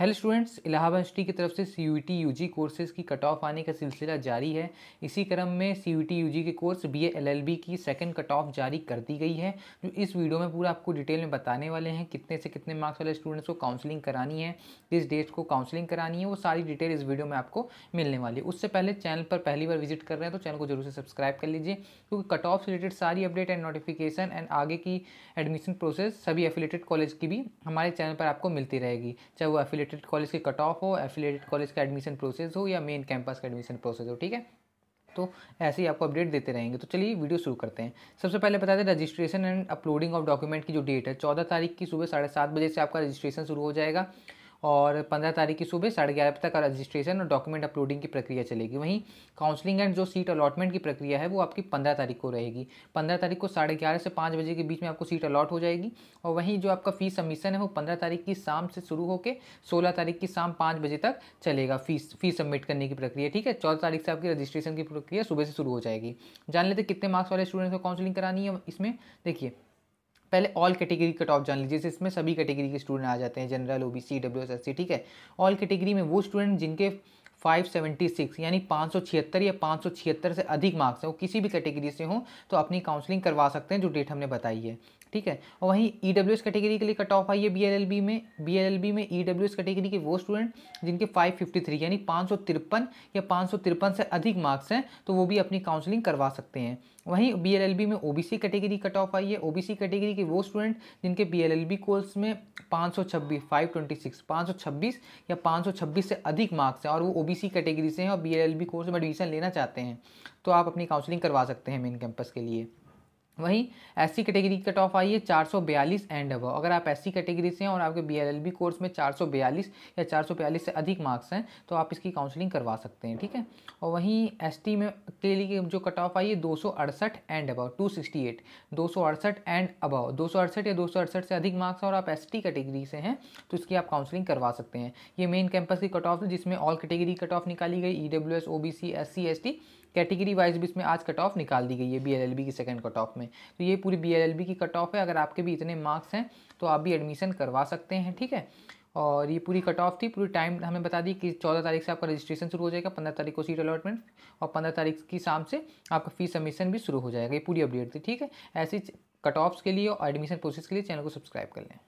hello students Allahabad university की तरफ से C U T U G courses की कट ऑफ आने का सिलसिला जारी है इसी क्रम में C U T U G के course B L L B की सेकेंड कट ऑफ जारी कर दी गई है जो इस वीडियो में पूरा आपको डिटेल में बताने वाले हैं कितने से कितने मार्क्स वाले स्टूडेंट्स को काउंसलिंग करानी है किस डेट को काउंसलिंग करानी है वो सारी डिटेल इस वीडियो में आपको मिलने वाली है उससे पहले चैनल पर पहली बार विजिट कर रहे हैं तो चैनल को जरूर से सब्सक्राइब कर लीजिए क्योंकि कट ऑफ से रिलेटेड सारी अपडेट एंड नोटिफिकेशन एंड आगे की एडमिशन प्रोसेस सभी एफिलेटेड कॉलेज की भी हमारे चैनल पर आपको मिलती रहेगी चाहे वो एफिलेट एफिलेटेड कॉलेज की कट ऑफ हो एफिलेटेड कॉलेज का एडमिशन प्रोसेस हो या मेन कैंपस का एडमिशन प्रोसेस हो ठीक है तो ऐसे ही आपको अपडेट देते रहेंगे तो चलिए वीडियो शुरू करते हैं सबसे पहले बता दें registration and uploading of document की जो डेट है चौदह तारीख की सुबह साढ़े सात बजे से आपका रजिस्ट्रेशन शुरू हो जाएगा और पंद्रह तारीख की सुबह साढ़े ग्यारह बजे तक रजिस्ट्रेशन और डॉक्यूमेंट अपलोडिंग की प्रक्रिया चलेगी वहीं काउंसलिंग एंड जो सीट अलॉटमेंट की प्रक्रिया है वो आपकी पंद्रह तारीख को रहेगी पंद्रह तारीख को साढ़े ग्यारह से पाँच बजे के बीच में आपको सीट अलॉट हो जाएगी और वहीं जो आपका फीस सबमिशन है वो पंद्रह तारीख की शाम से शुरू होकर सोलह तारीख की शाम पाँच बजे तक चलेगा फीस फीस सबमिट करने की प्रक्रिया ठीक है चौदह तारीख से आपकी रजिस्ट्रेशन की प्रक्रिया सुबह से शुरू हो जाएगी जान लेते कितने मार्क्स वाले स्टूडेंट्स को काउंसलिंग करानी है इसमें देखिए पहले ऑल कैटेगरी कट ऑफ जान लीजिए इसमें सभी कैटेगरी के स्टूडेंट आ जाते हैं general O B C W S S C ठीक है ऑल कैटेगरी में वो स्टूडेंट जिनके 576 यानी पाँच या पाँच से अधिक मार्क्स हैं वो किसी भी कैटेगरी से हों तो अपनी काउंसलिंग करवा सकते हैं जो डेट हमने बताई है ठीक है और वहीं ई डब्ल्यू एस कैटेगरी के लिए कट ऑफ आई है बी एल बी में बी एल एल बी में ई डब्ल्यू एस कैटेगरी के वो स्टूडेंट जिनके फाइव फिफ्टी थ्री यानी पाँच सौ तिरपन या पाँच सौ तिरपन से अधिक मार्क्स हैं तो वो भी अपनी काउंसलिंग करवा सकते हैं वहीं बी एल एल बी में O B C category cut off आई है ओ बी सी कैटेगरी के वो स्टूडेंट जिनके B L L B course में पाँच सौ छब्बीस फाइव ट्वेंटी सिक्स पाँच सौ छब्बीस या पाँच सौ छब्बीस से अधिक मार्क्स हैं और वो ओ ओबीसी कैटेगरी से हैं और बीएलएलबी कोर्स में एडमिशन लेना चाहते हैं तो आप अपनी काउंसलिंग करवा सकते हैं मेन कैंपस के लिए वहीं एस सी कैटेगरी की कट ऑफ आई है चार सौ बयालीस एंड अब अगर आप एस सी कैटेगरी से हैं और आपके B L L B course में चार सौ बयालीस या चार सौ बयालीस से अधिक मार्क्स हैं तो आप इसकी काउंसलिंग करवा सकते हैं ठीक है और वहीं एस टी में के लिए जो कट ऑफ आई है दो सौ अड़सठ and above two sixty eight दो सौ अड़सठ एंड अबाव दो सौ अड़सठ या दो सौ अड़सठ से अधिक मार्क्स और आप एस टी कैटेगरी से हैं तो इसकी आप काउंसलिंग करवा सकते हैं ये मेन कैंपस की कट ऑफ है जिसमें ऑल कैटेगरी कट ऑफ निकाली गई E W S O B C S C S T category wise भी इसमें आज कट ऑफ निकाल दी गई है बी एल एल बी की सेकेंड कट ऑफ में में तो ये पूरी बी की कट ऑफ है अगर आपके भी इतने मार्क्स हैं तो आप भी एडमिशन करवा सकते हैं ठीक है और ये पूरी कट ऑफ थी पूरी टाइम हमें बता दी कि चौदह तारीख से आपका रजिस्ट्रेशन शुरू हो जाएगा पंद्रह तारीख को सीट अलॉटमेंट और पंद्रह तारीख की शाम से आपका फीस सबमिशन भी शुरू हो जाएगा ये पूरी अपडेट थी ठीक है ऐसी कट ऑफ्स के लिए और एडमिशन प्रोसेस के लिए चैनल को सब्सक्राइब कर लें